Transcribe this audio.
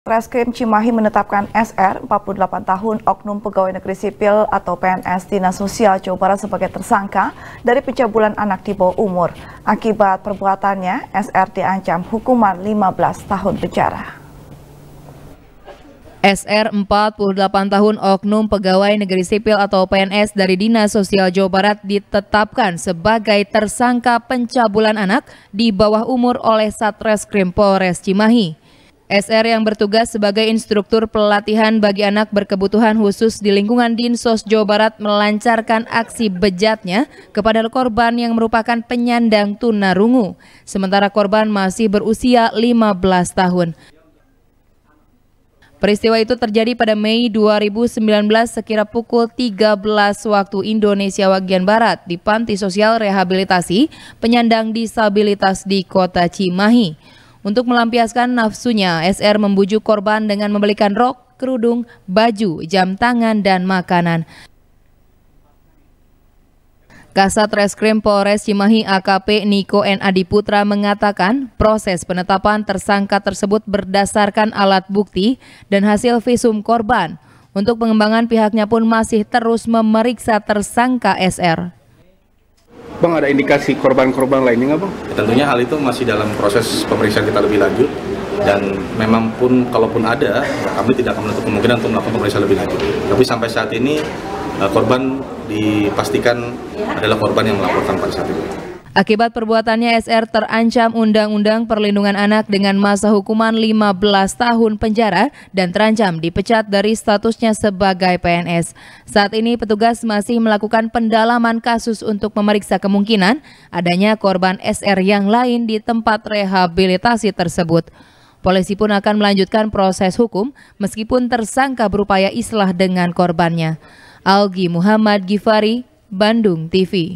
Reskrim Cimahi menetapkan SR, 48 tahun, oknum pegawai negeri sipil atau PNS Dinas Sosial Jawa Barat sebagai tersangka dari pencabulan anak di bawah umur. Akibat perbuatannya, SR diancam hukuman 15 tahun penjara. SR 48 tahun oknum pegawai negeri sipil atau PNS dari Dinas Sosial Jawa Barat ditetapkan sebagai tersangka pencabulan anak di bawah umur oleh Satreskrim Polres Cimahi. SR yang bertugas sebagai instruktur pelatihan bagi anak berkebutuhan khusus di lingkungan Dinsos Jawa Barat melancarkan aksi bejatnya kepada korban yang merupakan penyandang tunarungu. Sementara korban masih berusia 15 tahun. Peristiwa itu terjadi pada Mei 2019 sekira pukul 13 waktu Indonesia bagian Barat di Panti Sosial Rehabilitasi Penyandang Disabilitas di Kota Cimahi. Untuk melampiaskan nafsunya, SR membujuk korban dengan membelikan rok, kerudung, baju, jam tangan, dan makanan. Kasat Reskrim Polres Cimahi AKP Niko N. Adiputra mengatakan proses penetapan tersangka tersebut berdasarkan alat bukti dan hasil visum korban. Untuk pengembangan pihaknya pun masih terus memeriksa tersangka SR. Bang, ada indikasi korban-korban lainnya nggak, Bang? Tentunya hal itu masih dalam proses pemeriksaan kita lebih lanjut dan memang pun kalaupun ada, kami tidak akan menutup kemungkinan untuk melakukan pemeriksaan lebih lanjut. Tapi sampai saat ini eh, korban dipastikan adalah korban yang melaporkan pada saat itu. Akibat perbuatannya SR terancam Undang-Undang Perlindungan Anak dengan masa hukuman 15 tahun penjara dan terancam dipecat dari statusnya sebagai PNS. Saat ini petugas masih melakukan pendalaman kasus untuk memeriksa kemungkinan adanya korban SR yang lain di tempat rehabilitasi tersebut. Polisi pun akan melanjutkan proses hukum meskipun tersangka berupaya islah dengan korbannya. Algi Muhammad Gifari, Bandung TV